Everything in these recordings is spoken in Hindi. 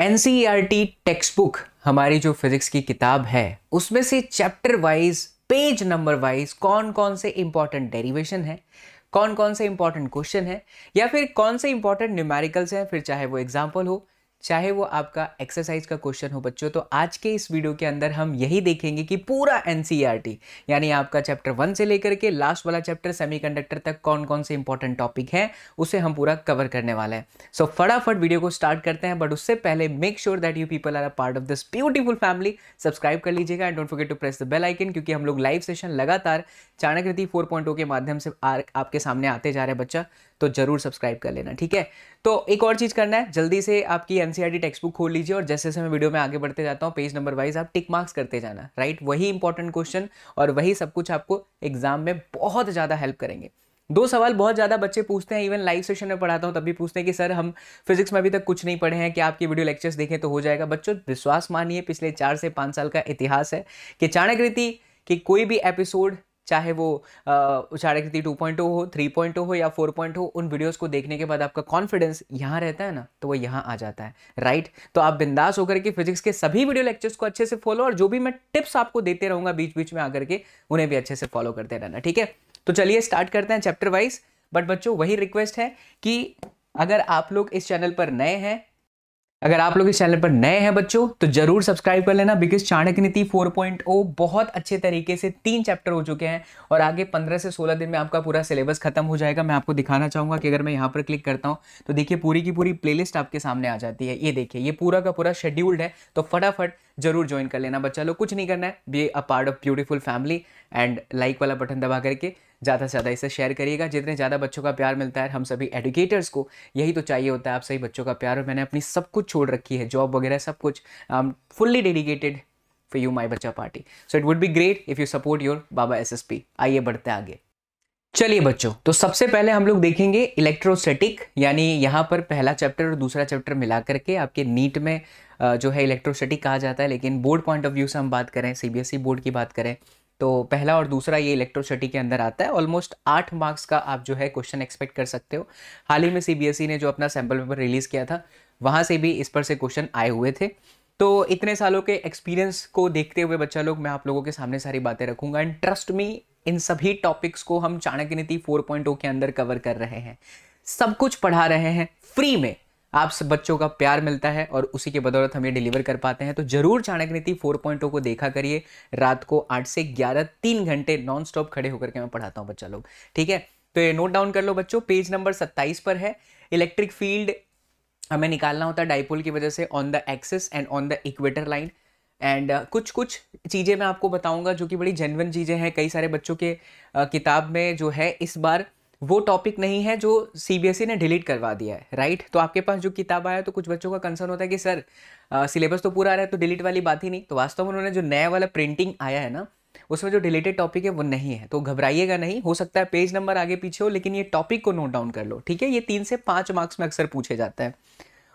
N C R T textbook हमारी जो फिजिक्स की किताब है उसमें से chapter wise page number wise कौन कौन से इंपॉर्टेंट डेरिवेशन है कौन कौन से इंपॉर्टेंट क्वेश्चन है या फिर कौन से इंपॉर्टेंट न्यूमेरिकल्स हैं फिर चाहे वो एग्जाम्पल हो चाहे वो आपका एक्सरसाइज का क्वेश्चन हो बच्चों तो आज के इस वीडियो के अंदर हम यही देखेंगे कि पूरा एन e यानी आपका चैप्टर वन से लेकर के लास्ट वाला चैप्टर सेमीकंडक्टर तक कौन कौन से इंपॉर्टेंट टॉपिक हैं उसे हम पूरा कवर करने वाले हैं सो so, फटाफट वीडियो को स्टार्ट करते हैं बट उससे पहले make sure that you people are a part of this beautiful family subscribe कर लीजिएगा and don't forget to press the bell icon क्योंकि हम लोग लाइव सेशन लगातार चाणक्यति फोर oh के माध्यम से आपके सामने आते जा रहे हैं बच्चा तो जरूर सब्सक्राइब कर लेना ठीक है तो एक और चीज़ करना है जल्दी से आपकी एनसीआरटी टेक्स्ट बुक खोल लीजिए और जैसे जैसे मैं वीडियो में आगे बढ़ते जाता हूँ पेज नंबर वाइज आप टिक मार्क्स करते जाना राइट वही इंपॉर्टेंट क्वेश्चन और वही सब कुछ आपको एग्जाम में बहुत ज़्यादा हेल्प करेंगे दो सवाल बहुत ज़्यादा बच्चे पूछते हैं इवन लाइव सेशन में पढ़ाता हूँ तब भी पूछते हैं कि सर हम फिजिक्स में अभी तक कुछ नहीं पढ़े हैं कि आपकी वीडियो लेक्चर्स देखें तो हो जाएगा बच्चों विश्वास मानिए पिछले चार से पाँच साल का इतिहास है कि चाणक्य रीति कि कोई भी एपिसोड चाहे वो उचारा टू पॉइंट हो थ्री पॉइंट oh हो या फोर पॉइंट हो उन वीडियोज़ को देखने के बाद आपका कॉन्फिडेंस यहाँ रहता है ना तो वो यहाँ आ जाता है राइट तो आप बिंदास होकर के फिजिक्स के सभी वीडियो लेक्चर्स को अच्छे से फॉलो और जो भी मैं टिप्स आपको देते रहूँगा बीच बीच में आकर के उन्हें भी अच्छे से फॉलो करते रहना ठीक है तो चलिए स्टार्ट करते हैं चैप्टर वाइज बट बच्चों वही रिक्वेस्ट है कि अगर आप लोग इस चैनल पर नए हैं अगर आप लोग इस चैनल पर नए हैं बच्चों तो जरूर सब्सक्राइब कर लेना बिकॉज चाणक्य नीति 4.0 बहुत अच्छे तरीके से तीन चैप्टर हो चुके हैं और आगे 15 से 16 दिन में आपका पूरा सिलेबस खत्म हो जाएगा मैं आपको दिखाना चाहूंगा कि अगर मैं यहाँ पर क्लिक करता हूँ तो देखिए पूरी की पूरी प्ले आपके सामने आ जाती है ये देखिए ये पूरा का पूरा शेड्यूल्ड है तो फटाफट जरूर ज्वाइन कर लेना बच्चा लोग कुछ नहीं करना है be a part of beautiful family and like वाला बटन दबा करके ज़्यादा से ज़्यादा इसे शेयर करिएगा जितने ज़्यादा बच्चों का प्यार मिलता है हम सभी एडुकेटर्स को यही तो चाहिए होता है आप सही बच्चों का प्यार और मैंने अपनी सब कुछ छोड़ रखी है जॉब वगैरह सब कुछ fully dedicated for you my बच्चा party so it would be great if you support your बाबा एस एस पी आइए बढ़ते आगे चलिए बच्चों तो सबसे पहले हम लोग देखेंगे इलेक्ट्रोस्टैटिक यानी यहाँ पर पहला चैप्टर और दूसरा चैप्टर मिला करके आपके नीट में जो है इलेक्ट्रोस्टैटिक कहा जाता है लेकिन बोर्ड पॉइंट ऑफ व्यू से हम बात करें सीबीएसई बोर्ड e की बात करें तो पहला और दूसरा ये इलेक्ट्रोसिटी के अंदर आता है ऑलमोस्ट आठ मार्क्स का आप जो है क्वेश्चन एक्सपेक्ट कर सकते हो हाल ही में सीबीएसई e ने जो अपना सैम्पल पेपर रिलीज़ किया था वहाँ से भी इस पर से क्वेश्चन आए हुए थे तो इतने सालों के एक्सपीरियंस को देखते हुए बच्चा लोग मैं आप लोगों के सामने सारी बातें रखूंगा एंड ट्रस्ट मी इन सभी टॉपिक्स को हम चाणक्य नीति फोर oh के अंदर कवर कर रहे हैं सब कुछ पढ़ा रहे हैं फ्री में आप सब बच्चों का प्यार मिलता है और उसी के बदौलत हम ये डिलीवर कर पाते हैं तो जरूर चाणक्य नीति फोर पॉइंट oh को देखा करिए रात को आठ से ग्यारह तीन घंटे नॉन स्टॉप खड़े होकर के मैं पढ़ाता हूँ बच्चा लोग ठीक है तो ये नोट डाउन कर लो बच्चों पेज नंबर सत्ताईस पर है इलेक्ट्रिक फील्ड हमें निकालना होता है डाइपोल की वजह से on the axis and on the equator line and कुछ कुछ चीज़ें मैं आपको बताऊंगा जो कि बड़ी जेनवन चीज़ें हैं कई सारे बच्चों के uh, किताब में जो है इस बार वो टॉपिक नहीं है जो सीबीएसई e ने डिलीट करवा दिया है राइट तो आपके पास जो किताब आया तो कुछ बच्चों का कंसर्न होता है कि सर सिलेबस तो पूरा आ रहा है तो डिलीट वाली बात ही नहीं तो वास्तव में उन्होंने जो नया वाला प्रिंटिंग आया है ना उसमें जो डिलीटेड टॉपिक है वो नहीं है तो घबराइएगा नहीं हो सकता है पेज नंबर आगे पीछे हो लेकिन ये टॉपिक को नोट डाउन कर लो ठीक है ये तीन से पाँच मार्क्स में अक्सर पूछे जाता है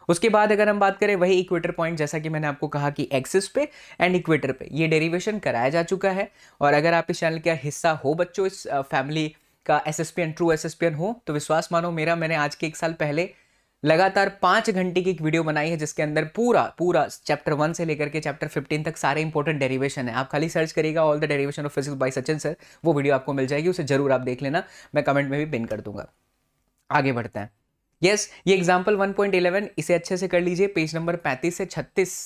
उसके बाद अगर हम बात करें वही इक्वेटर पॉइंट जैसा कि मैंने आपको कहा कि एक्सिस पे एंड इक्वेटर पे ये डेरिवेशन कराया जा चुका है और अगर आप इस चैनल का हिस्सा हो बच्चों इस फैमिली का एसएसपीएन ट्रू एस एसएसपीएन हो तो विश्वास मानो मेरा मैंने आज के एक साल पहले लगातार पाँच घंटे की एक वीडियो बनाई है जिसके अंदर पूरा पूरा चैप्टर वन से लेकर के चैप्टर फिफ्टीन तक सारे इंपॉर्टेंट डेरिवेशन है आप खाली सर्च करिएगा all the derivation of physics by Sachin sir वो वीडियो आपको मिल जाएगी उसे जरूर आप देख लेना मैं कमेंट में भी पिन कर दूंगा आगे बढ़ते हैं यस yes, ये एग्जाम्पल 1.11 इसे अच्छे से कर लीजिए पेज नंबर पैंतीस से छत्तीस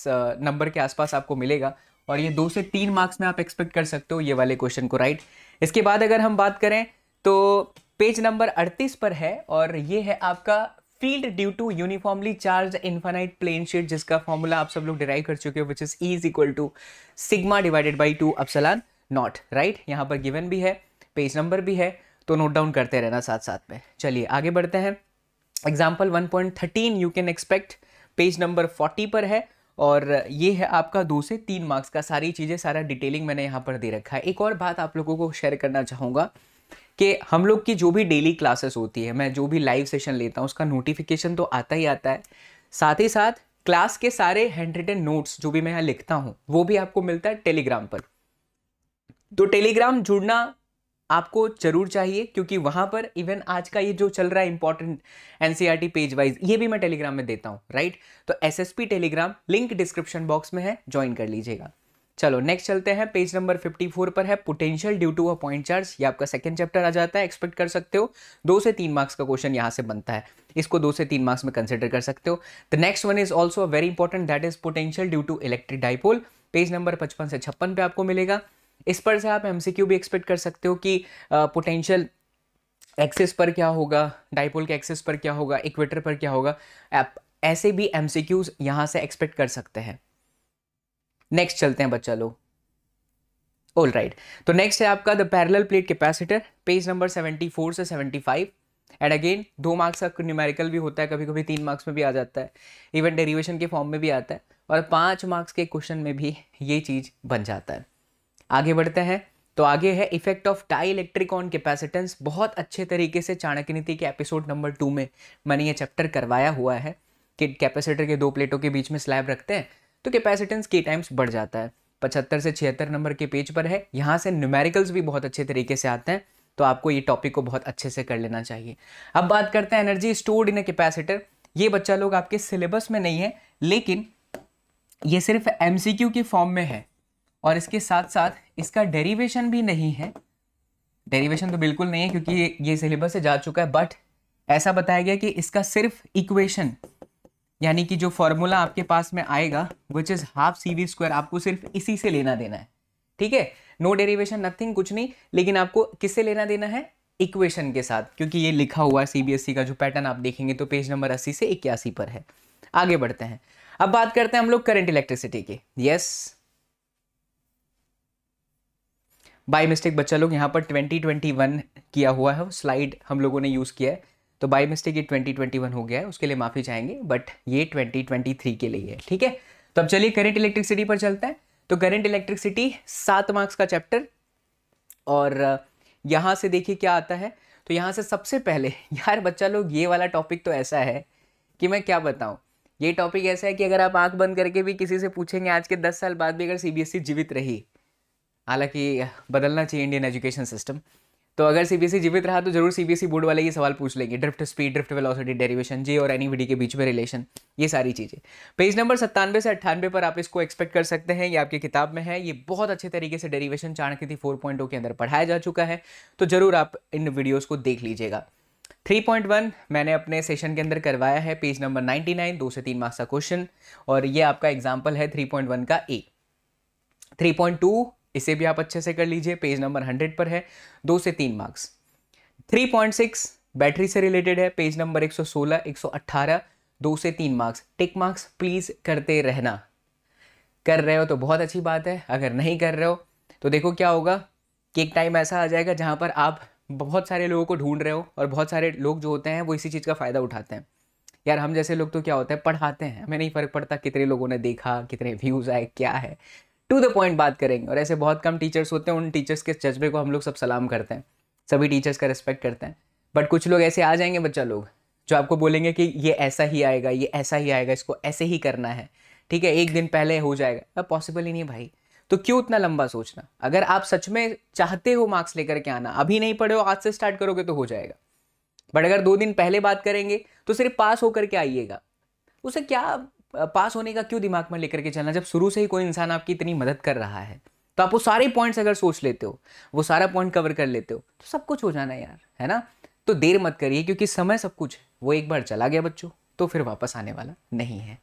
नंबर के आसपास आपको मिलेगा और ये दो से तीन मार्क्स में आप एक्सपेक्ट कर सकते हो ये वाले क्वेश्चन को राइट इसके बाद अगर हम बात करें तो पेज नंबर 38 पर है और ये है आपका field due to uniformly charge infinite plane sheet जिसका फॉर्मूला आप सब लोग डिराइव कर चुके हो which is is equal to sigma divided by two epsilon not right यहाँ पर गिवन भी है पेज नंबर भी है तो नोट डाउन करते रहना साथ साथ में चलिए आगे बढ़ते हैं example 1.13 you can expect page number 40 पर है और ये है आपका दो से तीन मार्क्स का सारी चीज़ें सारा डिटेलिंग मैंने यहाँ पर दे रखा है एक और बात आप लोगों को शेयर करना चाहूँगा कि हम लोग की जो भी डेली क्लासेस होती है मैं जो भी लाइव सेशन लेता हूँ उसका नोटिफिकेशन तो आता ही आता है साथ ही साथ क्लास के सारे हैंड रिटन नोट्स जो भी मैं यहाँ लिखता हूँ वो भी आपको मिलता है टेलीग्राम पर तो टेलीग्राम जुड़ना आपको जरूर चाहिए क्योंकि वहाँ पर इवन आज का ये जो चल रहा है इंपॉर्टेंट एनसीईआरटी पेज वाइज ये भी मैं टेलीग्राम में देता हूँ राइट तो SSP Telegram link description box में है ज्वाइन कर लीजिएगा चलो नेक्स्ट चलते हैं पेज नंबर 54 पर है potential due to a point charge ये आपका सेकंड चैप्टर आ जाता है एक्सपेक्ट कर सकते हो दो से तीन मार्क्स का क्वेश्चन यहाँ से बनता है इसको दो से तीन मार्क्स में कंसिडर कर सकते हो the next one is also very important that is potential due to electric dipole page number पचपन से छप्पन पे आपको मिलेगा इस पर से आप एम भी एक्सपेक्ट कर सकते हो कि पोटेंशियल uh, एक्सेस पर क्या होगा डाइपोल के एक्सेस पर क्या होगा इक्वेटर पर क्या होगा आप ऐसे भी एम सी क्यूज यहाँ से एक्सपेक्ट कर सकते हैं नेक्स्ट चलते हैं बच्चा लोग ऑल राइट तो नेक्स्ट है आपका the parallel plate capacitor page number four से फाइव एंड अगेन दो मार्क्स का न्यूमेरिकल भी होता है कभी कभी तीन मार्क्स में भी आ जाता है इवन डेरिवेशन के फॉर्म में भी आता है और पाँच मार्क्स के क्वेश्चन में भी ये चीज़ बन जाता है आगे बढ़ते हैं तो आगे है effect of dielectric on capacitance बहुत अच्छे तरीके से चाणक्य नीति के एपिसोड नंबर टू में मैंने ये चैप्टर करवाया हुआ है कि कैपेसिटर के दो प्लेटों के बीच में स्लैब रखते हैं तो कैपेसिटेंस के टाइम्स बढ़ जाता है पचहत्तर से छिहत्तर नंबर के पेज पर है यहाँ से न्यूमेरिकल्स भी बहुत अच्छे तरीके से आते हैं तो आपको ये टॉपिक को बहुत अच्छे से कर लेना चाहिए अब बात करते हैं energy stored in a capacitor ये बच्चा लोग आपके सिलेबस में नहीं है लेकिन ये सिर्फ एम के फॉर्म में है और इसके साथ साथ इसका डेरिवेशन भी नहीं है डेरिवेशन तो बिल्कुल नहीं है क्योंकि ये सिलेबस से जा चुका है बट ऐसा बताया गया कि इसका सिर्फ इक्वेशन यानी कि जो फॉर्मूला आपके पास में आएगा which is half C V square आपको सिर्फ इसी से लेना देना है ठीक है नो डेरिवेशन नथिंग कुछ नहीं लेकिन आपको किससे लेना देना है इक्वेशन के साथ क्योंकि ये लिखा हुआ है सीबीएसई e का जो पैटर्न आप देखेंगे तो पेज नंबर अस्सी से इक्यासी पर है आगे बढ़ते हैं अब बात करते हैं हम लोग करंट इलेक्ट्रिसिटी की यस बाय मिस्टेक बच्चा लोग यहाँ पर 2021 किया हुआ है स्लाइड हम लोगों ने यूज़ किया है तो बाई मिस्टेक ये 2021 हो गया है उसके लिए माफ़ी चाहेंगे बट ये 2023 के लिए है ठीक है तो अब चलिए करंट इलेक्ट्रिसिटी पर चलते हैं तो करंट इलेक्ट्रिसिटी सात मार्क्स का चैप्टर और यहाँ से देखिए क्या आता है तो यहाँ से सबसे पहले यार बच्चा लोग ये वाला टॉपिक तो ऐसा है कि मैं क्या बताऊँ ये टॉपिक ऐसा है कि अगर आप आंख बंद करके भी किसी से पूछेंगे आज के दस साल बाद भी अगर सीबीएसई e जीवित रही हालांकि बदलना चाहिए इंडियन एजुकेशन सिस्टम तो अगर सीबीएसई e जीवित रहा तो जरूर सीबीएसई बोर्ड e वाले ये सवाल पूछ लेंगे drift speed drift velocity derivation जी और एनी e के बीच में रिलेशन ये सारी चीज़ें पेज नंबर सत्तानवे से अट्ठानवे पर आप इसको एक्सपेक्ट कर सकते हैं ये आपकी किताब में है ये बहुत अच्छे तरीके से डेरिवेशन थी फोर oh के अंदर पढ़ाया जा चुका है तो ज़रूर आप इन वीडियोज़ को देख लीजिएगा 3.1 मैंने अपने सेशन के अंदर करवाया है पेज नंबर 99 दो से तीन मार्क्स का क्वेश्चन और ये आपका एग्जाम्पल है 3.1 का ए 3.2 इसे भी आप अच्छे से कर लीजिए पेज नंबर हंड्रेड पर है दो से तीन marks three point six battery से रिलेटेड है पेज नंबर एक सौ सोलह एक सौ अट्ठारह दो से तीन मार्क्स टिक मार्क्स प्लीज़ करते रहना कर रहे हो तो बहुत अच्छी बात है अगर नहीं कर रहे हो तो देखो क्या होगा कि एक टाइम ऐसा आ जाएगा जहाँ पर आप बहुत सारे लोगों को ढूंढ रहे हो और बहुत सारे लोग जो होते हैं वो इसी चीज़ का फ़ायदा उठाते हैं यार हम जैसे लोग तो क्या होता है पढ़ाते हैं हमें नहीं फ़र्क पड़ता कितने लोगों ने देखा कितने व्यूज़ आए क्या है टू द पॉइंट बात करेंगे और ऐसे बहुत कम टीचर्स होते हैं उन टीचर्स के जज्बे को हम लोग सब सलाम करते हैं सभी टीचर्स का रिस्पेक्ट करते हैं बट कुछ लोग ऐसे आ जाएंगे बच्चा लोग जो आपको बोलेंगे कि ये ऐसा ही आएगा ये ऐसा ही आएगा इसको ऐसे ही करना है ठीक है एक दिन पहले हो जाएगा अब पॉसिबल ही नहीं भाई तो क्यों उतना लंबा सोचना अगर आप सच में चाहते हो मार्क्स लेकर के आना अभी नहीं पढ़े हो आज से स्टार्ट करोगे तो हो जाएगा बट अगर दो दिन पहले बात करेंगे तो सिर्फ पास होकर के आइएगा उसे क्या पास होने का क्यों दिमाग में लेकर के चलना जब शुरू से ही कोई इंसान आपकी इतनी मदद कर रहा है तो आप वो सारे पॉइंट्स अगर सोच लेते हो वो सारा पॉइंट कवर कर लेते हो तो सब कुछ हो जाना यार है ना तो देर मत करिए क्योंकि समय सब कुछ है वो एक बार चला गया बच्चों तो फिर वापस आने वाला नहीं है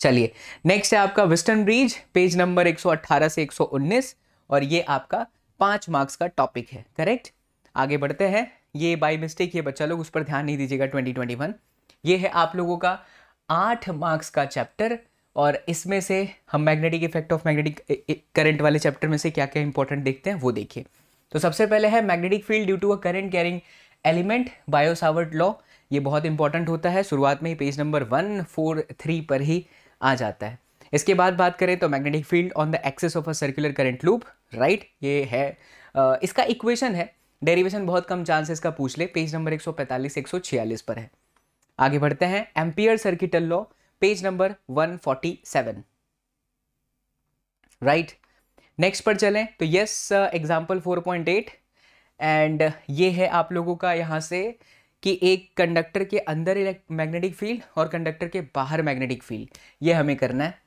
चलिए नेक्स्ट है आपका वेस्टर्न ब्रिज पेज नंबर 118 से 119 और ये आपका पांच मार्क्स का टॉपिक है करेक्ट आगे बढ़ते हैं ये बाई मिस्टेक ये बच्चा लोग उस पर ध्यान नहीं दीजिएगा 2021 ये है आप लोगों का आठ मार्क्स का चैप्टर और इसमें से हम magnetic effect of magnetic current वाले चैप्टर में से क्या क्या इंपॉर्टेंट देखते हैं वो देखिए तो सबसे पहले है magnetic field due to a current carrying element Biot Savart law ये बहुत इंपॉर्टेंट होता है शुरुआत में ही page number one four three पर ही आ जाता है इसके बाद बात करें तो magnetic field on the axis of a circular current loop right ये है इसका इक्वेशन है डेरिवेशन बहुत कम चांसेस का पूछ ले पेज नंबर 145 146 पर है आगे बढ़ते हैं Ampere circuital law page number 147 right next पर चलें तो यस एग्जांपल 4.8 एंड ये है आप लोगों का यहां से कि एक कंडक्टर के अंदर मैग्नेटिक फील्ड और कंडक्टर के बाहर मैग्नेटिक फील्ड ये हमें करना है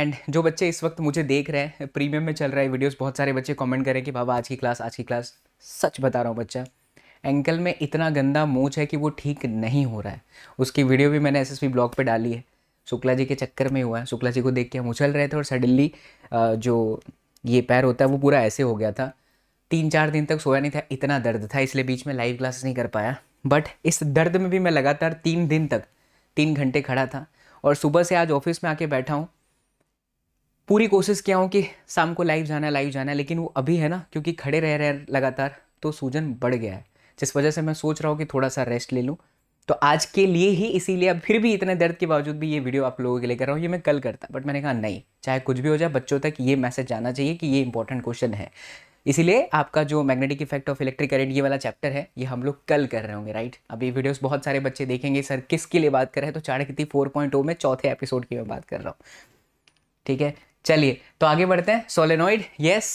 एंड जो बच्चे इस वक्त मुझे देख रहे हैं प्रीमियम में चल रहा है वीडियोस बहुत सारे बच्चे कमेंट करें कि बाबा आज की क्लास आज की क्लास सच बता रहा हूँ बच्चा एंकल में इतना गंदा मोच है कि वो ठीक नहीं हो रहा है उसकी वीडियो भी मैंने एसएसपी ब्लॉग पे डाली है शुक्ला जी के चक्कर में हुआ है शुक्ला जी को देख के हम उछल रहे थे और सडनली जो ये पैर होता है वो पूरा ऐसे हो गया था तीन चार दिन तक सोया नहीं था इतना दर्द था इसलिए बीच में लाइव क्लासेस नहीं कर पाया बट इस दर्द में भी मैं लगातार तीन दिन तक तीन घंटे खड़ा था और सुबह से आज ऑफिस में आके बैठा हूँ पूरी कोशिश किया हूँ कि शाम को लाइव जाना लाइव जाना लेकिन वो अभी है ना क्योंकि खड़े रह रहे लगातार तो सूजन बढ़ गया है जिस वजह से मैं सोच रहा हूँ कि थोड़ा सा रेस्ट ले लूँ तो आज के लिए ही इसीलिए अब फिर भी इतने दर्द के बावजूद भी ये वीडियो आप लोगों के लिए कर रहा हूँ ये मैं कल करता बट मैंने कहा नहीं चाहे कुछ भी हो जाए बच्चों तक ये मैसेज जाना चाहिए कि ये इंपॉर्टेंट क्वेश्चन है इसीलिए आपका जो magnetic effect of electric current ये वाला चैप्टर है ये हम लोग कल कर रहे होंगे राइट अभी वीडियोस बहुत सारे बच्चे देखेंगे सर किसके लिए बात कर रहे हैं तो चाणक्य फोर पॉइंट oh में चौथे एपिसोड की मैं बात कर रहा हूँ ठीक है चलिए तो आगे बढ़ते हैं सोलेनॉइड यस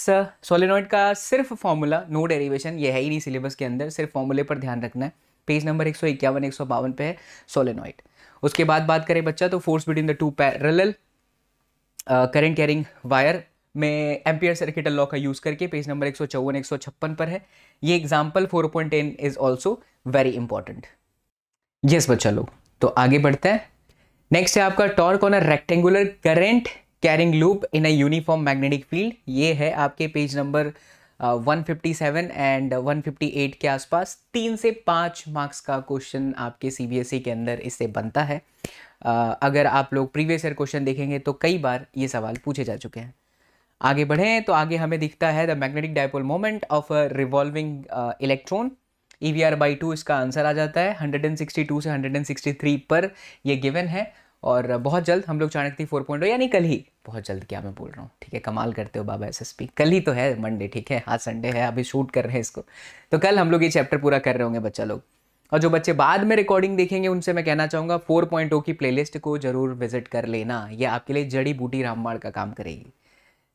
सोलेनॉइड का सिर्फ फॉर्मूला नो डेरिवेशन ये है ही नहीं सिलेबस के अंदर सिर्फ फॉर्मूले पर ध्यान रखना है पेज नंबर एक सौ इक्यावन एक सौ बावन पे है सोलेनॉइड उसके बाद बात करें बच्चा तो force between the two parallel current carrying wire में एम्पियर सर्किटल लॉ का यूज़ करके पेज नंबर एक सौ चौवन एक सौ छप्पन पर है ये example four point ten is also very important yes बच्चा लोग तो आगे बढ़ते हैं नेक्स्ट है आपका torque on a rectangular current carrying loop in a uniform magnetic field ये है आपके पेज नंबर 157 एंड 158 के आसपास तीन से पाँच मार्क्स का क्वेश्चन आपके सीबीएसई e के अंदर इससे बनता है uh, अगर आप लोग प्रीवियस ईयर क्वेश्चन देखेंगे तो कई बार ये सवाल पूछे जा चुके हैं आगे बढ़ें तो आगे हमें दिखता है the magnetic dipole moment of a revolving electron e v r by two इसका आंसर आ जाता है 162 से 163 पर ये गिवन है और बहुत जल्द हम लोग चाणक्य फोर पॉइंट यानी कल ही बहुत जल्द क्या मैं बोल रहा हूँ ठीक है कमाल करते हो बाबा एसएसपी कल ही तो है मंडे ठीक है आज संडे है अभी शूट कर रहे हैं इसको तो कल हम लोग ये चैप्टर पूरा कर रहे होंगे बच्चा लोग और जो बच्चे बाद में रिकॉर्डिंग देखेंगे उनसे मैं कहना चाहूँगा फोर पॉइंट oh की प्लेलिस्ट को जरूर विजिट कर लेना ये आपके लिए जड़ी बूटी रामबाण का काम करेगी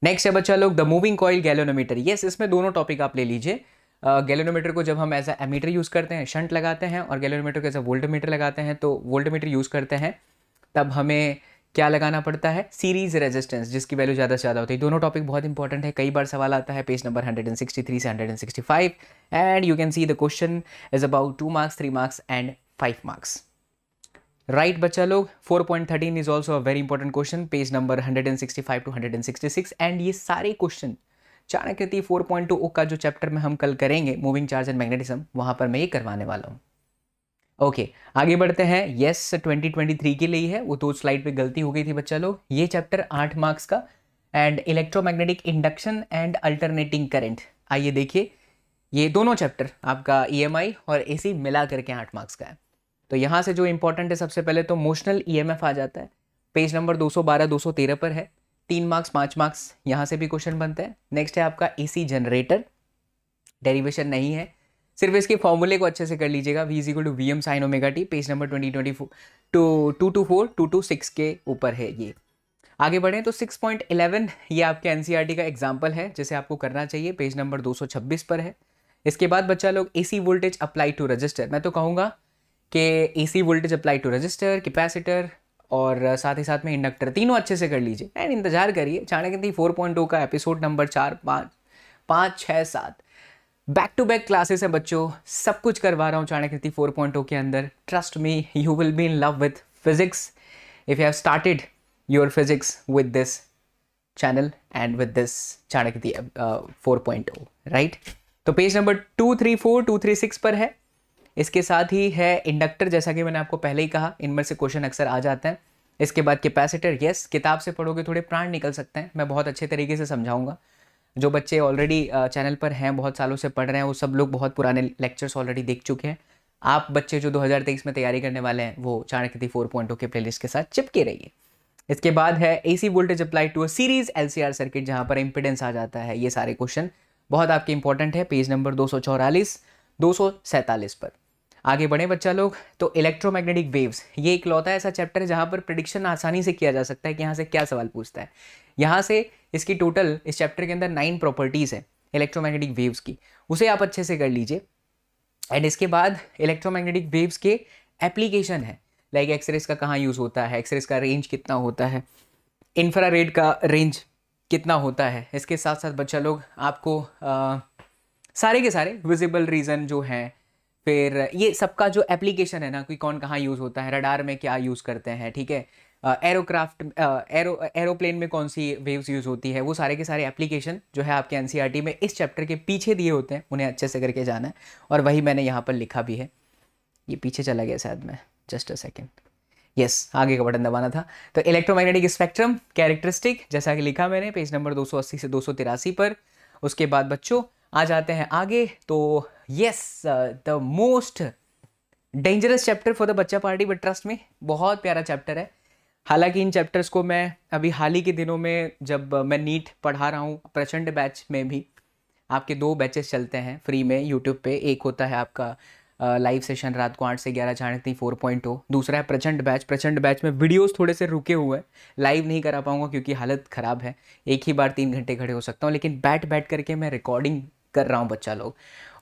नेक्स्ट है बच्चा लोग the moving coil galvanometer yes इसमें दोनों टॉपिक आप ले लीजिए गैलोनोमीटर को जब हम एज एमीटर यूज़ करते हैं शंट लगाते हैं और गैलोनोमीटर को एज अ वोल्टमीटर लगाते हैं तो वोल्टमीटर यूज़ करते हैं तब हमें क्या लगाना पड़ता है सीरीज रेजिस्टेंस जिसकी वैल्यू ज़्यादा से ज़्यादा होती है दोनों टॉपिक बहुत इंपॉर्टेंट है कई बार सवाल आता है पेज नंबर 163 से 165 and you can see the question is about two marks three marks and five marks right बच्चा लोग 4.13 is also a very important question page number 165 to 166 and ये सारे क्वेश्चन चाणक्यति 4.2 का जो चैप्टर में हम कल करेंगे मूविंग चार्ज एंड मैग्नेटिज्म वहां पर मैं ये करवाने वाला हूँ ओके okay, आगे बढ़ते हैं यस yes, 2023 के लिए है वो दो तो स्लाइड पे गलती हो गई थी बच्चा लोग ये चैप्टर आठ मार्क्स का and electromagnetic induction and alternating current आइए देखिए ये दोनों चैप्टर आपका ई e और ए मिला करके आठ मार्क्स का है तो यहाँ से जो इंपॉर्टेंट है सबसे पहले तो मोशनल ई e आ जाता है पेज नंबर दो सौ पर है तीन मार्क्स पाँच मार्क्स यहाँ से भी क्वेश्चन बनता है नेक्स्ट है आपका ए जनरेटर डेरिवेशन नहीं है सिर्फ इसके फॉर्मूले को अच्छे से कर लीजिएगा v is equal to v m sine omega t page number twenty twenty four two two two four two two six के ऊपर है ये आगे बढ़ें तो 6.11 ये आपके एन e का एग्जाम्पल है जिसे आपको करना चाहिए पेज नंबर 226 पर है इसके बाद बच्चा लोग AC voltage apply to resistor मैं तो कहूँगा कि AC voltage apply to resistor capacitor और साथ ही साथ में इंडक्टर तीनों अच्छे से कर लीजिए एंड इंतजार करिए चाणक्य थी फोर पॉइंट का एपिसोड नंबर चार पाँच पाँच छः सात बैक टू बैक क्लासेस हैं बच्चों सब कुछ करवा रहा हूँ चाणक्यति फोर पॉइंट के अंदर trust me you will be in love with physics if you have started your physics with this channel and with this चाणक्यति फोर पॉइंट राइट तो page number two three four two three six पर है इसके साथ ही है इंडक्टर जैसा कि मैंने आपको पहले ही कहा इनमें से क्वेश्चन अक्सर आ जाता है इसके बाद कैपेसिटर यस किताब से पढ़ोगे थोड़े प्राण निकल सकते हैं मैं बहुत अच्छे तरीके से समझाऊंगा जो बच्चे ऑलरेडी चैनल पर हैं बहुत सालों से पढ़ रहे हैं वो सब लोग बहुत पुराने लेक्चर्स ऑलरेडी देख चुके हैं आप बच्चे जो 2023 में तैयारी करने वाले हैं वो चाणक्य फोर पॉइंट oh के प्लेलिस्ट के साथ चिपके रहिए इसके बाद है a voltage apply to a series L circuit जहाँ पर इम्पिडेंस आ जाता है ये सारे क्वेश्चन बहुत आपके इंपॉर्टेंट है पेज नंबर दो सौ पर आगे बढ़े बच्चा लोग तो इलेक्ट्रोमैग्नेटिक वेव्स ये इकलौता ऐसा चैप्टर है जहाँ पर प्रडिक्शन आसानी से किया जा सकता है कि यहाँ से क्या सवाल पूछता है यहाँ से इसकी टोटल इस चैप्टर के अंदर नाइन प्रॉपर्टीज़ हैं इलेक्ट्रोमैग्नेटिक वेव्स की उसे आप अच्छे से कर लीजिए एंड इसके बाद इलेक्ट्रोमैग्नेटिक वेव्स के एप्लीकेशन है लाइक एक्सरेज का कहाँ यूज़ होता है एक्सरेज का रेंज कितना होता है इंफ्रारेड का रेंज कितना होता है इसके साथ साथ बच्चा लोग आपको आ, सारे के सारे विजिबल रीज़न जो हैं फिर ये सबका जो एप्लीकेशन है ना कि कौन कहाँ यूज़ होता है रडार में क्या यूज़ करते हैं ठीक है एरोक्राफ्ट एरो एरोप्लेन में कौन सी वेव्स यूज़ होती है वो सारे के सारे एप्लीकेशन जो है आपके एनसीईआरटी e में इस चैप्टर के पीछे दिए होते हैं उन्हें अच्छे से करके जाना है और वही मैंने यहाँ पर लिखा भी है ये पीछे चला गया शायद मैं जस्ट अ सेकेंड यस आगे का बटन दबाना था तो इलेक्ट्रोमैग्नेटिक स्पेक्ट्रम कैरेक्टरिस्टिक जैसा कि लिखा मैंने पेज नंबर दो से दो पर उसके बाद बच्चों आ जाते हैं आगे तो yes the most dangerous chapter for the बच्चा पार्टी बट ट्रस्ट में बहुत प्यारा चैप्टर है हालांकि इन चैप्टर्स को मैं अभी हाल ही के दिनों में जब मैं नीट पढ़ा रहा हूँ प्रचंड बैच में भी आपके दो बैचेस चलते हैं फ्री में यूट्यूब पे एक होता है आपका लाइव सेशन रात को आठ से ग्यारह जाने तीन फोर पॉइंट हो दूसरा है प्रचंड बैच प्रचंड बैच में वीडियोस थोड़े से रुके हुए हैं लाइव नहीं करा पाऊँगा क्योंकि हालत ख़राब है एक ही बार तीन घंटे खड़े हो सकता हूँ लेकिन बैठ बैठ करके मैं रिकॉर्डिंग कर रहा हूँ बच्चा लोग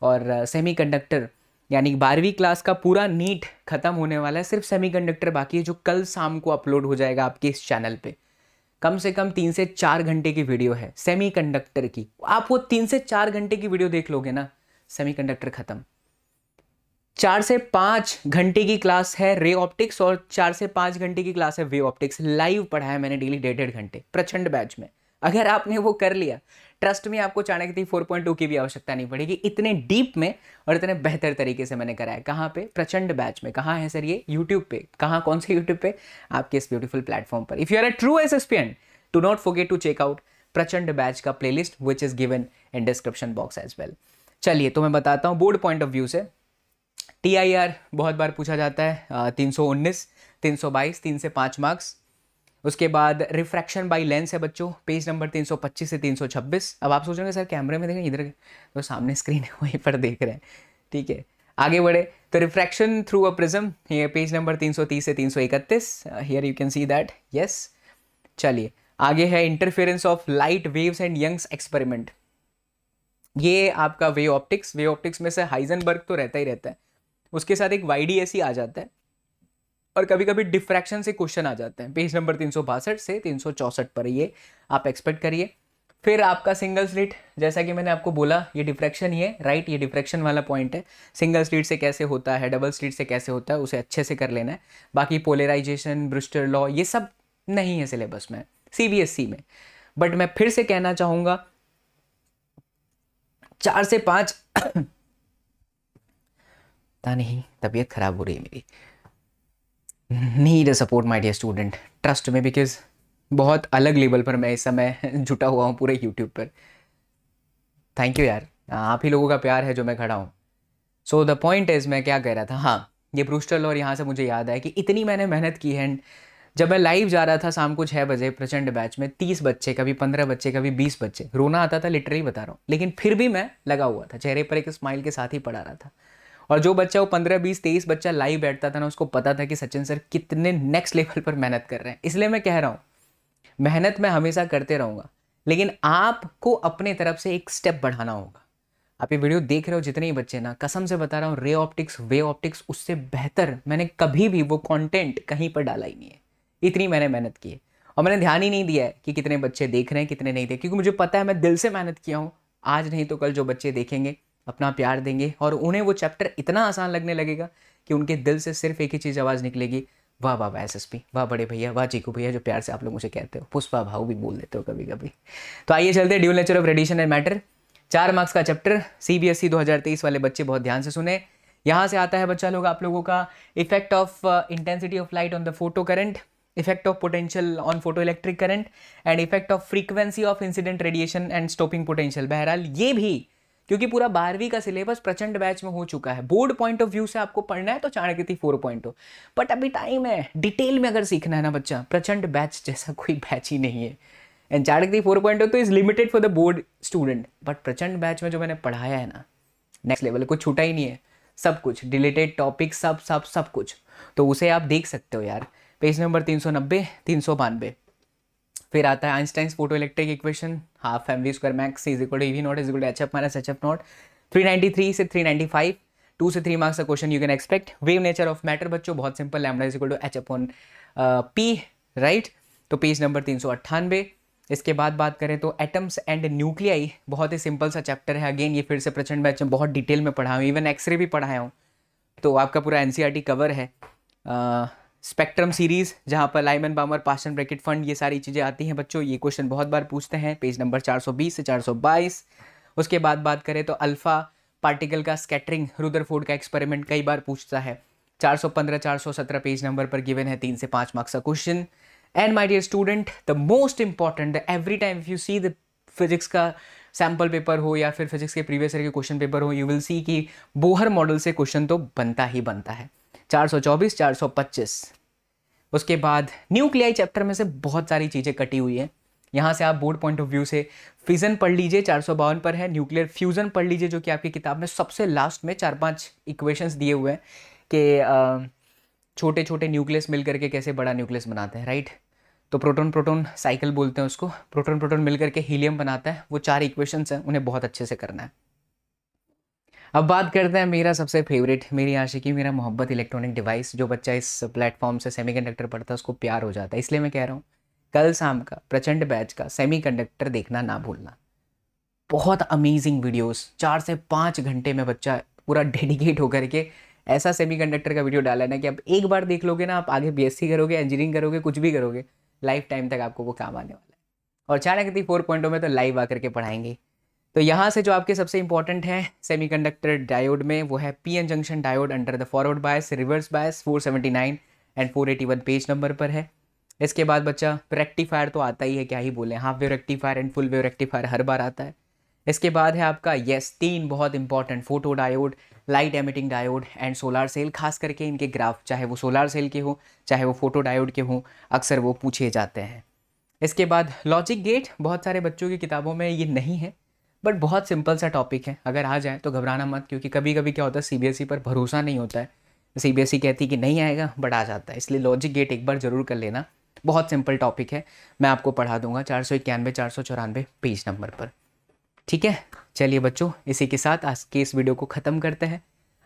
और सेमी कंडक्टर यानी बारहवीं क्लास का पूरा नीट खत्म होने वाला है सिर्फ सेमीकंडक्टर बाकी है जो कल शाम को अपलोड हो जाएगा आपके इस चैनल पे कम से कम तीन से चार घंटे की वीडियो है सेमीकंडक्टर की आप वो तीन से चार घंटे की वीडियो देख लोगे ना सेमीकंडक्टर खत्म चार से पांच घंटे की क्लास है रे ऑप्टिक्स और चार से पांच घंटे की क्लास है वे ऑप्टिक्स लाइव पढ़ाया मैंने डेली डेढ़ डेढ़ घंटे प्रचंड बैच में अगर आपने वो कर लिया ट्रस्ट में आपको चाणक्य फोर पॉइंट टू की भी आवश्यकता नहीं पड़ेगी इतने डीप में और इतने बेहतर तरीके से मैंने कराया कहाँ पे प्रचंड बैच में कहाँ है सर ये यूट्यूब पे कहाँ कौन से यूट्यूब पे आपके इस ब्यूटीफुल प्लेटफॉर्म पर if you are a true aspirant to not forget to check out Prachand batch का playlist which is given in description box as well चलिए तो मैं बताता हूँ बोर्ड पॉइंट ऑफ व्यू से टी बहुत बार पूछा जाता है तीन सौ उन्नीस तीन सौ बाईस तीन से पाँच मार्क्स उसके बाद रिफ्रैक्शन बाई लेंस है बच्चों पेज नंबर 325 से 326 अब आप सोचेंगे सर कैमरे में देखें इधर तो सामने स्क्रीन है वहीं पर देख रहे हैं ठीक है आगे बढ़े तो रिफ्रैक्शन थ्रू अ प्रिज्म ये पेज नंबर 330 से 331 here you can see that yes चलिए आगे है interference of light waves and Young's experiment ये आपका वे ऑप्टिक्स वे ऑप्टिक्स में से हाइजनबर्ग तो रहता ही रहता है उसके साथ एक वाई e आ जाता है और कभी कभी डिफ्रैक्शन से क्वेश्चन आ जाते हैं पेज नंबर तीन से तीन पर ये आप एक्सपेक्ट करिए फिर आपका सिंगल स्लिट जैसा कि मैंने आपको बोला ये डिफ्रैक्शन ही है राइट ये डिफ्रैक्शन वाला पॉइंट है सिंगल स्लिट से कैसे होता है डबल स्लिट से कैसे होता है उसे अच्छे से कर लेना है बाकी पोलराइजेशन ब्रिस्टर लॉ ये सब नहीं है सिलेबस में सी e में बट मैं फिर से कहना चाहूँगा चार से पाँच नहीं तबीयत खराब हो रही है मेरी need a support my dear student trust me because बहुत अलग लेवल पर मैं इस समय जुटा हुआ हूँ पूरे यूट्यूब पर थैंक यू यार आप ही लोगों का प्यार है जो मैं खड़ा हूँ सो द पॉइंट इज़ मैं क्या कह रहा था हाँ ये ब्रूस्टर और यहाँ से मुझे याद आया कि इतनी मैंने मेहनत की है जब मैं लाइव जा रहा था शाम को छः बजे प्रचंड बैच में तीस बच्चे कभी पंद्रह बच्चे कभी बीस बच्चे रोना आता था लिटरली बता रहा हूँ लेकिन फिर भी मैं लगा हुआ था चेहरे पर एक स्माइल के साथ ही पढ़ा रहा था और जो बच्चा वो पंद्रह बीस तेईस बच्चा लाइव बैठता था ना उसको पता था कि सचिन सर कितने नेक्स्ट लेवल पर मेहनत कर रहे हैं इसलिए मैं कह रहा हूँ मेहनत मैं हमेशा करते रहूँगा लेकिन आपको अपने तरफ से एक स्टेप बढ़ाना होगा आप ये वीडियो देख रहे हो जितने ही बच्चे ना कसम से बता रहा हूँ रे ऑप्टिक्स वे ऑप्टिक्स उससे बेहतर मैंने कभी भी वो कंटेंट कहीं पर डाला ही नहीं है इतनी मैंने मेहनत की है और मैंने ध्यान ही नहीं दिया है कि कितने बच्चे देख रहे हैं कितने नहीं देख क्योंकि मुझे पता है मैं दिल से मेहनत किया हूँ आज नहीं तो कल जो बच्चे देखेंगे अपना प्यार देंगे और उन्हें वो चैप्टर इतना आसान लगने लगेगा कि उनके दिल से सिर्फ एक ही चीज़ आवाज़ निकलेगी वाह वाह वाह एस वाह बड़े भैया वाह चीकू भैया जो प्यार से आप लोग मुझे कहते हो पुष्पा भाव भी बोल देते हो कभी कभी तो आइए चलते हैं dual nature of radiation and matter चार मार्क्स का chapter C B S E दो हज़ार तेईस वाले बच्चे बहुत ध्यान से सुने यहाँ से आता है बच्चा लोग आप लोगों का effect of intensity of light on the photo current effect of potential on photo electric current and effect of frequency of incident radiation and stopping potential बहरहाल ये भी क्योंकि पूरा बारहवीं का सिलेबस प्रचंड बैच में हो चुका है बोर्ड पॉइंट ऑफ व्यू से आपको पढ़ना है तो चाणक्यति फोर पॉइंट बट अभी टाइम है डिटेल में अगर सीखना है ना बच्चा प्रचंड बैच जैसा कोई बैच ही नहीं है एंड चाणक्यति फोर पॉइंट तो is limited for the board student but Prachand batch में जो मैंने पढ़ाया है ना नेक्स्ट लेवल कुछ छूटा ही नहीं है सब कुछ रिलेटेड टॉपिक सब सब सब कुछ तो उसे आप देख सकते हो यार पेज नंबर तीन सौ नब्बे तीन सौ बानवे फिर आता है Einstein photo electric equation half m v square max is equal to e v naught is equal to h f minus h f naught three ninety three से थ्री नाइन्टी फाइव टू से थ्री मार्क्स का question you can expect wave nature of matter बच्चों बहुत simple lambda is equal to h on p right तो पेज नंबर तीन सौ अट्ठानवे इसके बाद बात करें तो एटम्स एंड न्यूक्लियाई बहुत ही सिंपल सा चैप्टर है अगेन ये फिर से प्रचंड बैच में बहुत डिटेल में पढ़ा हूँ इवन एक्सरे भी पढ़ाया हूँ तो आपका पूरा एन कवर e है uh, स्पेक्ट्रम सीरीज जहां पर Lyman Balmer Paschen Brackett Pfund ये सारी चीज़ें आती हैं बच्चों ये क्वेश्चन बहुत बार पूछते हैं पेज नंबर 420 से 422 उसके बाद बात करें तो अल्फ़ा पार्टिकल का स्कैटरिंग रुदरफोर्ड का एक्सपेरिमेंट कई बार पूछता है 415 417 पेज नंबर पर गिवन है तीन से पाँच मार्क्स का question and my dear student the most important every time if you see the physics का सैम्पल पेपर हो या फिर फिजिक्स के प्रीवियस ईयर के क्वेश्चन पेपर हो यू विल सी कि बोहर मॉडल से क्वेश्चन तो बनता ही बनता है 424 425 उसके बाद न्यूक्लियाई चैप्टर में से बहुत सारी चीज़ें कटी हुई हैं यहाँ से आप बोर्ड पॉइंट ऑफ व्यू से फिजन पढ़ लीजिए चार पर है न्यूक्लियर फ्यूज़न पढ़ लीजिए जो कि आपकी किताब में सबसे लास्ट में चार पाँच इक्वेशंस दिए हुए हैं कि छोटे छोटे न्यूक्लियस मिल करके कैसे बड़ा न्यूक्लियस बनाते हैं राइट तो प्रोटॉन प्रोटॉन साइकिल बोलते हैं उसको प्रोटॉन प्रोटॉन मिल करके हीलियम बनाता है वो चार इक्वेशंस हैं उन्हें बहुत अच्छे से करना है अब बात करते हैं मेरा सबसे फेवरेट मेरी आशिकी मेरा मोहब्बत इलेक्ट्रॉनिक डिवाइस जो बच्चा इस प्लेटफॉर्म से सेमी कंडक्टर पढ़ता है उसको प्यार हो जाता है इसलिए मैं कह रहा हूँ कल शाम का प्रचंड बैच का सेमी कंडक्टर देखना ना भूलना बहुत अमेजिंग वीडियोस चार से पाँच घंटे में बच्चा पूरा डेडिकेट होकर के ऐसा सेमी कंडक्टर का वीडियो डाला है ना कि आप एक बार देख लोगे ना आप आगे बी करोगे इंजीनियरिंग करोगे कुछ भी करोगे लाइफ टाइम तक आपको वो काम आने वाला है और चाणक्य फोर पॉइंटों oh में तो लाइव आकर के पढ़ाएंगे तो यहाँ से जो आपके सबसे इंपॉर्टेंट है सेमीकंडक्टर डायोड में वो है p n junction diode under the forward bias reverse bias 479 and 481 page number पर है इसके बाद बच्चा रेक्टिफायर तो आता ही है क्या ही बोले half wave rectifier and full wave rectifier हर बार आता है इसके बाद है आपका येस तीन बहुत important photo diode light emitting diode and solar cell खास करके इनके ग्राफ चाहे वो सोलार सेल के हो चाहे वो फोटो डायोड के हों अक्सर वो पूछे जाते हैं इसके बाद लॉजिक गेट बहुत सारे बच्चों की किताबों में ये नहीं है बट बहुत सिंपल सा टॉपिक है अगर आ जाए तो घबराना मत क्योंकि कभी कभी क्या होता है सीबीएसई e पर भरोसा नहीं होता है सीबीएसई e कहती है कि नहीं आएगा बट आ जाता है इसलिए लॉजिक गेट एक बार ज़रूर कर लेना बहुत सिंपल टॉपिक है मैं आपको पढ़ा दूंगा चार सौ इक्यानवे चार सौ चौरानवे पेज नंबर पर ठीक है चलिए बच्चों इसी के साथ आज के इस वीडियो को ख़त्म करते हैं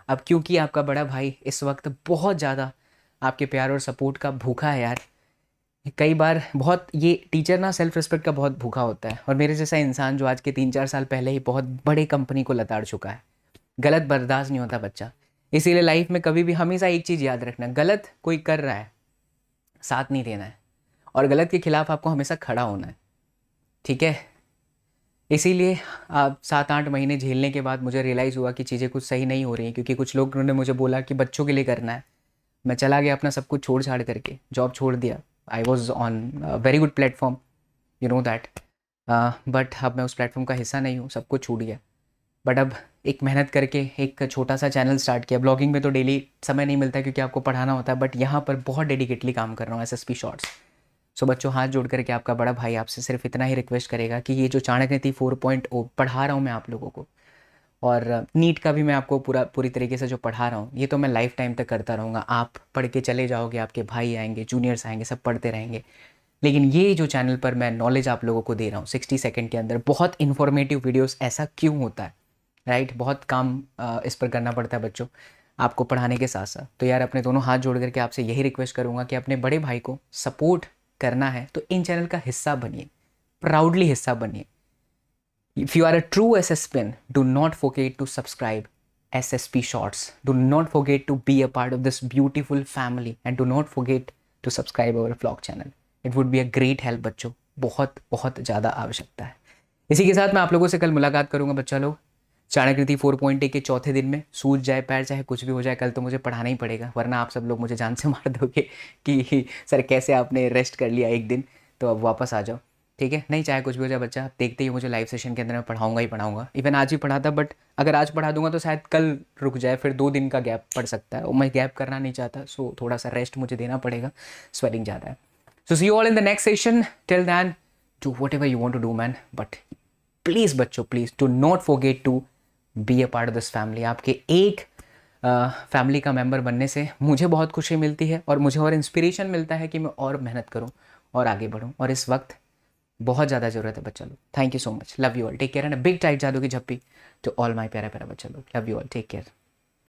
अब क्योंकि आपका बड़ा भाई इस वक्त बहुत ज़्यादा आपके प्यार और सपोर्ट का भूखा है यार कई बार बहुत ये टीचर ना सेल्फ रिस्पेक्ट का बहुत भूखा होता है और मेरे जैसा इंसान जो आज के तीन चार साल पहले ही बहुत बड़े कंपनी को लताड़ चुका है गलत बर्दाश्त नहीं होता बच्चा इसीलिए लाइफ में कभी भी हमेशा एक चीज़ याद रखना गलत कोई कर रहा है साथ नहीं देना है और गलत के खिलाफ आपको हमेशा खड़ा होना है ठीक है इसीलिए आप सात आठ महीने झेलने के बाद मुझे रियलाइज़ हुआ कि चीज़ें कुछ सही नहीं हो रही हैं क्योंकि कुछ लोग ने मुझे बोला कि बच्चों के लिए करना है मैं चला गया अपना सब कुछ छोड़ छाड़ करके जॉब छोड़ दिया I was on very good platform you know that but अब मैं उस प्लेटफॉर्म का हिस्सा नहीं हूँ सब कुछ छूट गया बट अब एक मेहनत करके एक छोटा सा चैनल स्टार्ट किया ब्लॉगिंग में तो डेली समय नहीं मिलता क्योंकि आपको पढ़ाना होता है बट यहाँ पर बहुत डेडिकेटली काम कर रहा हूँ S S P shorts so बच्चों हाथ जोड़ करके आपका बड़ा भाई आपसे सिर्फ इतना ही रिक्वेस्ट करेगा कि ये जो चाणक्य नीति फोर पॉइंट ओ पढ़ा रहा हूँ मैं आप लोगों को और नीट का भी मैं आपको पूरा पूरी तरीके से जो पढ़ा रहा हूँ ये तो मैं लाइफ टाइम तक करता रहूँगा आप पढ़ के चले जाओगे आपके भाई आएंगे जूनियर्स आएंगे सब पढ़ते रहेंगे लेकिन ये जो चैनल पर मैं नॉलेज आप लोगों को दे रहा हूँ सिक्सटी सेकेंड के अंदर बहुत इन्फॉर्मेटिव वीडियोस ऐसा क्यों होता है राइट बहुत काम इस पर करना पड़ता है बच्चों आपको पढ़ाने के साथ साथ तो यार अपने दोनों हाथ जोड़ करके आपसे यही रिक्वेस्ट करूँगा कि अपने बड़े भाई को सपोर्ट करना है तो इन चैनल का हिस्सा बनिए प्राउडली हिस्सा बनिए If you are a true SSPN, do not forget to subscribe SSP Shorts. Do not forget to be a part of this beautiful family and do not forget to subscribe our vlog channel. It would be a great help बच्चों बहुत बहुत ज़्यादा आवश्यकता है इसी के साथ मैं आप लोगों से कल मुलाकात करूंगा बच्चा लोग चाणक्यति फोर पॉइंट के चौथे दिन में सूझ जाए पैर चाहे कुछ भी हो जाए कल तो मुझे पढ़ाना ही पड़ेगा वरना आप सब लोग मुझे जान से मार दोगे कि सर कैसे आपने रेस्ट कर लिया एक दिन तो अब वापस आ जाओ ठीक है नहीं चाहे कुछ भी हो जाए बच्चा देखते ही मुझे लाइव सेशन के अंदर मैं पढ़ाऊंगा ही पढ़ाऊंगा इवन आज ही पढ़ा था बट अगर आज पढ़ा दूंगा तो शायद कल रुक जाए फिर दो दिन का गैप पड़ सकता है और oh, मैं गैप करना नहीं चाहता सो थोड़ा सा रेस्ट मुझे देना पड़ेगा स्वेलिंग ज़्यादा है so see all in the next session till then do whatever you want to do man but please बच्चों please do not forget to be a part of this family आपके एक फैमिली uh, का मेंबर बनने से मुझे बहुत खुशी मिलती है और मुझे और इंस्पिरेशन मिलता है कि मैं और मेहनत करूं और आगे बढ़ूं और इस वक्त बहुत ज़्यादा ज़रूरत है बच्चा लोग thank you so much love you all take care and big tight जादू की झप्पी टू ऑल माई प्यारा प्यारा बच्चा लोग love you all take care